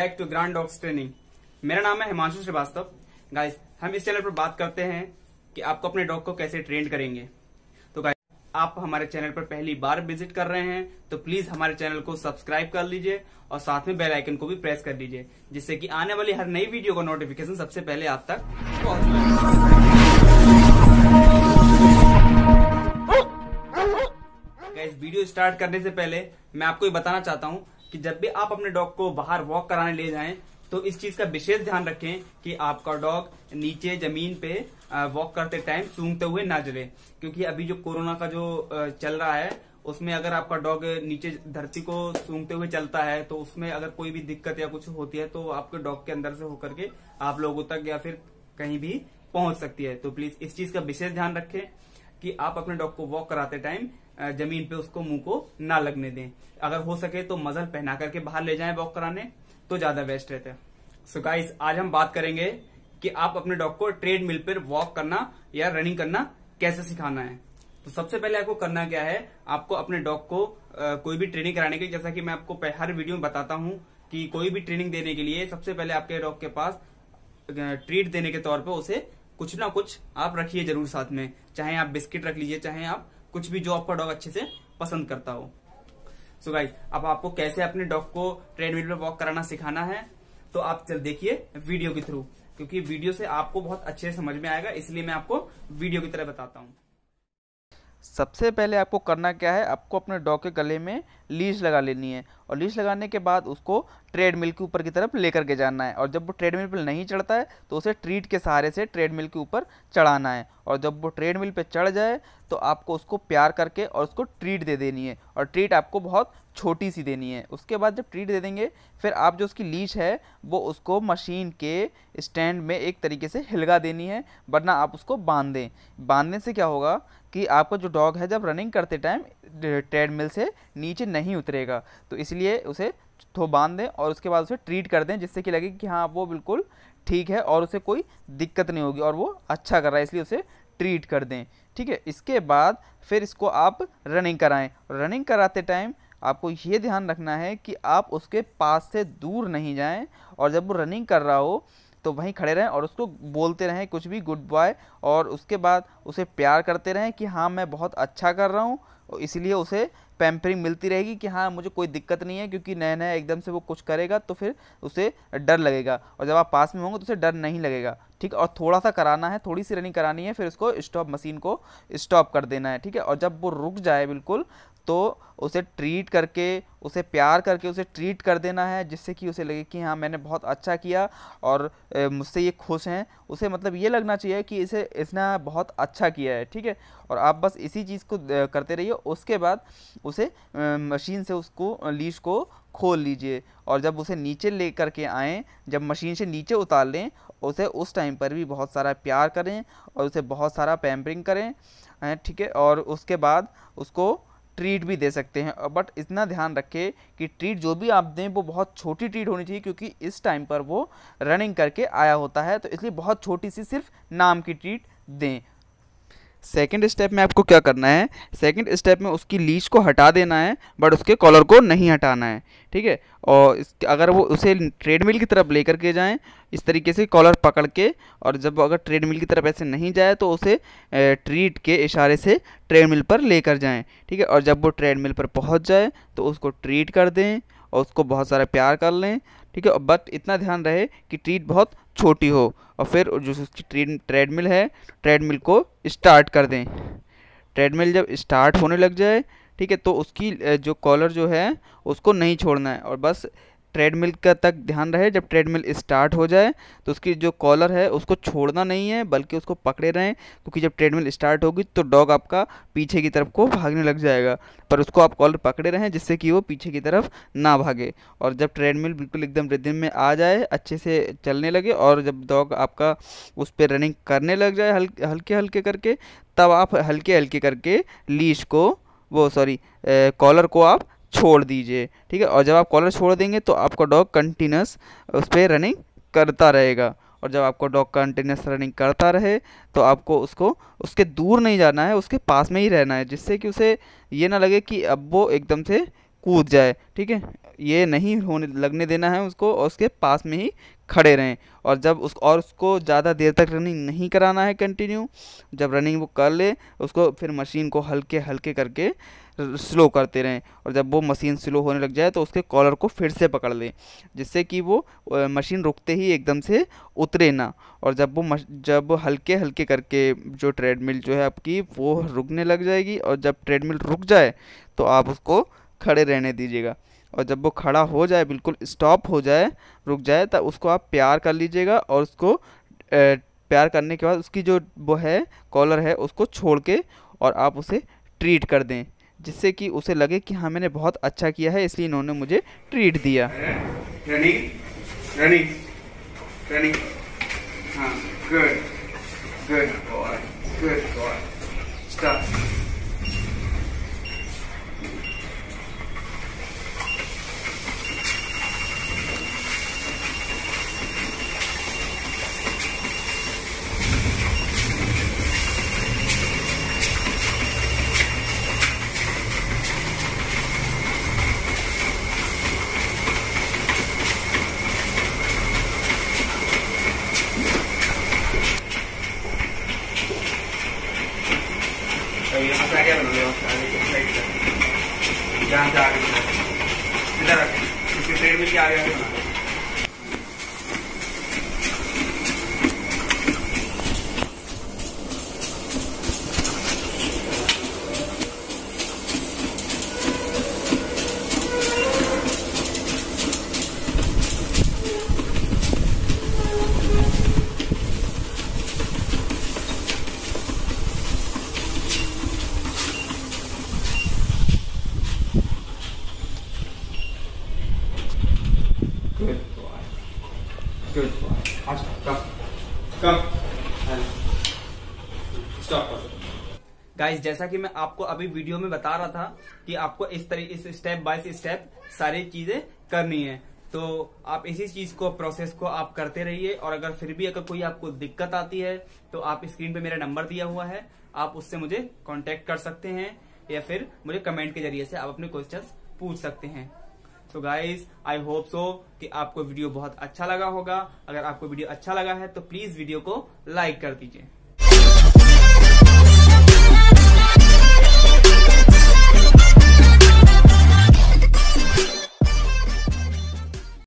Back to grand dogs training मेरा नाम है हिमांशु श्रीवास्तव गाइस हम इस चैनल पर बात करते हैं कि आपको अपने डॉग को कैसे ट्रेन करेंगे तो गाइस आप हमारे चैनल पर पहली बार विजिट कर रहे हैं तो प्लीज हमारे चैनल को सब्सक्राइब कर लीजिए और साथ में बेल आइकन को भी प्रेस कर लीजिए जिससे कि आने वाली हर नई वीडियो का नोटिफिकेशन सबसे पहले आप तक पहुंच वीडियो स्टार्ट करने से पहले मैं आपको ये बताना चाहता हूँ कि जब भी आप अपने डॉग को बाहर वॉक कराने ले जाएं तो इस चीज का विशेष ध्यान रखें कि आपका डॉग नीचे जमीन पे वॉक करते टाइम सूंघते हुए ना जले क्योंकि अभी जो कोरोना का जो चल रहा है उसमें अगर आपका डॉग नीचे धरती को सूंघते हुए चलता है तो उसमें अगर कोई भी दिक्कत या कुछ होती है तो आपके डॉग के अंदर से होकर के आप लोगों तक या फिर कहीं भी पहुंच सकती है तो प्लीज इस चीज का विशेष ध्यान रखें कि आप अपने डॉग को वॉक कराते टाइम जमीन पे उसको मुंह को ना लगने दें अगर हो सके तो मजल पहना करके बाहर ले जाएं वॉक कराने तो ज्यादा बेस्ट रहता है सो गाइस आज हम बात करेंगे कि आप अपने डॉग को ट्रेड मिल पर वॉक करना या रनिंग करना कैसे सिखाना है तो सबसे पहले आपको करना क्या है आपको अपने डॉग को आ, कोई भी ट्रेनिंग कराने के लिए जैसा कि मैं आपको हर वीडियो में बताता हूँ कि कोई भी ट्रेनिंग देने के लिए सबसे पहले आपके डॉग के पास ट्रीट देने के तौर पर उसे कुछ ना कुछ आप रखिए जरूर साथ में चाहे आप बिस्किट रख लीजिए चाहे आप कुछ भी जो आपका डॉग अच्छे से पसंद करता हो सो गाइज अब आपको कैसे अपने डॉग को ट्रेडमिल पर वॉक कराना सिखाना है तो आप चल देखिए वीडियो के थ्रू क्योंकि वीडियो से आपको बहुत अच्छे समझ में आएगा इसलिए मैं आपको वीडियो की तरह बताता हूँ सबसे पहले आपको करना क्या है आपको अपने डॉग के गले में लीच लगा लेनी है और लीच लगाने के बाद उसको ट्रेडमिल के ऊपर की तरफ लेकर के जाना है और जब वो ट्रेडमिल पर नहीं चढ़ता है तो उसे ट्रीट के सहारे से ट्रेडमिल के ऊपर चढ़ाना है और जब वो ट्रेडमिल पर चढ़ जाए तो आपको उसको प्यार करके और उसको ट्रीट दे देनी है और ट्रीट आपको बहुत छोटी सी देनी है उसके बाद जब ट्रीट दे देंगे फिर आप जो उसकी लीच है वो उसको मशीन के स्टैंड में एक तरीके से हिलगा देनी है वरना आप उसको बांध दें बांधने से क्या होगा कि आपका जो डॉग है जब रनिंग करते टाइम ट्रेडमिल से नीचे नहीं उतरेगा तो इसलिए उसे थो बांध दें और उसके बाद उसे ट्रीट कर दें जिससे कि लगे कि हाँ वो बिल्कुल ठीक है और उसे कोई दिक्कत नहीं होगी और वो अच्छा कर रहा है इसलिए उसे ट्रीट कर दें ठीक है इसके बाद फिर इसको आप रनिंग कराएं रनिंग कराते टाइम आपको ये ध्यान रखना है कि आप उसके पास से दूर नहीं जाएं और जब वो रनिंग कर रहा हो तो वहीं खड़े रहें और उसको बोलते रहें कुछ भी गुड बाय और उसके बाद उसे प्यार करते रहें कि हाँ मैं बहुत अच्छा कर रहा हूँ इसलिए उसे पैम्परिंग मिलती रहेगी कि हाँ मुझे कोई दिक्कत नहीं है क्योंकि नया नया एकदम से वो कुछ करेगा तो फिर उसे डर लगेगा और जब आप पास में होंगे तो उसे डर नहीं लगेगा ठीक है और थोड़ा सा कराना है थोड़ी सी रनिंग करानी है फिर उसको स्टॉप मशीन को स्टॉप कर देना है ठीक है और जब वो रुक जाए बिल्कुल तो उसे ट्रीट करके उसे प्यार करके उसे ट्रीट कर देना है जिससे कि उसे लगे कि हाँ मैंने बहुत अच्छा किया और मुझसे ये खुश हैं उसे मतलब ये लगना चाहिए कि इसे इसने बहुत अच्छा किया है ठीक है और आप बस इसी चीज़ को करते रहिए उसके बाद उसे मशीन से उसको लीज को खोल लीजिए और जब उसे नीचे ले करके आएँ जब मशीन से नीचे उतार लें उसे उस टाइम पर भी बहुत सारा प्यार करें और उसे बहुत सारा पैम्परिंग करें ठीक है और उसके बाद उसको ट्रीट भी दे सकते हैं बट इतना ध्यान रखें कि ट्रीट जो भी आप दें वो बहुत छोटी ट्रीट होनी चाहिए क्योंकि इस टाइम पर वो रनिंग करके आया होता है तो इसलिए बहुत छोटी सी सिर्फ नाम की ट्रीट दें सेकेंड स्टेप में आपको क्या करना है सेकेंड स्टेप में उसकी लीच को हटा देना है बट उसके कॉलर को नहीं हटाना है ठीक है और अगर वो उसे ट्रेडमिल की तरफ लेकर के जाएं इस तरीके से कॉलर पकड़ के और जब अगर ट्रेडमिल की तरफ ऐसे नहीं जाए तो उसे ट्रीट के इशारे से ट्रेडमिल पर लेकर जाएं ठीक है और जब वो ट्रेडमिल पर पहुँच जाए तो उसको ट्रीट कर दें और उसको बहुत सारा प्यार कर लें ठीक है बट इतना ध्यान रहे कि ट्रीट बहुत छोटी हो और फिर जो उसकी ट्रीट ट्रेडमिल है ट्रेडमिल को स्टार्ट कर दें ट्रेडमिल जब स्टार्ट होने लग जाए ठीक है तो उसकी जो कॉलर जो है उसको नहीं छोड़ना है और बस ट्रेडमिल का तक ध्यान रहे जब ट्रेडमिल स्टार्ट हो जाए तो उसकी जो कॉलर है उसको छोड़ना नहीं है बल्कि उसको पकड़े रहें क्योंकि जब ट्रेडमिल स्टार्ट होगी तो डॉग आपका पीछे की तरफ को भागने लग जाएगा पर उसको आप कॉलर पकड़े रहें जिससे कि वो पीछे की तरफ ना भागे और जब ट्रेडमिल बिल्कुल एकदम रिदिन में आ जाए अच्छे से चलने लगे और जब डॉग आपका उस पर रनिंग करने लग जाए हल्के हल्के हल्के करके तब आप हल्के हल्के करके लीज को वो सॉरी कॉलर को आप छोड़ दीजिए ठीक है और जब आप कॉलर छोड़ देंगे तो आपका डॉग कंटिन्यूस उस पर रनिंग करता रहेगा और जब आपको डॉग कंटिन्यूस रनिंग करता रहे तो आपको उसको उसके दूर नहीं जाना है उसके पास में ही रहना है जिससे कि उसे ये ना लगे कि अब वो एकदम से कूद जाए ठीक है ये नहीं होने लगने देना है उसको और उसके पास में ही खड़े रहें और जब उस और उसको ज़्यादा देर तक रनिंग नहीं कराना है कंटिन्यू जब रनिंग वो कर ले उसको फिर मशीन को हल्के हल्के करके स्लो करते रहें और जब वो मशीन स्लो होने लग जाए तो उसके कॉलर को फिर से पकड़ लें जिससे कि वो मशीन रुकते ही एकदम से उतरे ना और जब वो मश... जब हल्के हल्के करके जो ट्रेडमिल जो है आपकी वो रुकने लग जाएगी और जब ट्रेडमिल रुक जाए तो आप उसको खड़े रहने दीजिएगा और जब वो खड़ा हो जाए बिल्कुल स्टॉप हो जाए रुक जाए तब उसको आप प्यार कर लीजिएगा और उसको प्यार करने के बाद उसकी जो वो है कॉलर है उसको छोड़ के और आप उसे ट्रीट कर दें जिससे कि उसे लगे कि हाँ मैंने बहुत अच्छा किया है इसलिए इन्होंने मुझे ट्रीट दिया रनी, रनी, रनी, हाँ, good, good boy, good boy, लेके आया हूँ good. गाइस जैसा कि मैं आपको अभी वीडियो में बता रहा था कि आपको इस तरह इस स्टेप बाय स्टेप सारी चीजें करनी है तो आप इसी चीज को प्रोसेस को आप करते रहिए और अगर फिर भी अगर कोई आपको दिक्कत आती है तो आप स्क्रीन पे मेरा नंबर दिया हुआ है आप उससे मुझे कांटेक्ट कर सकते हैं या फिर मुझे कमेंट के जरिए से आप अपने क्वेश्चंस पूछ सकते हैं so guys I hope so कि आपको वीडियो बहुत अच्छा लगा होगा अगर आपको वीडियो अच्छा लगा है तो प्लीज वीडियो को लाइक कर दीजिए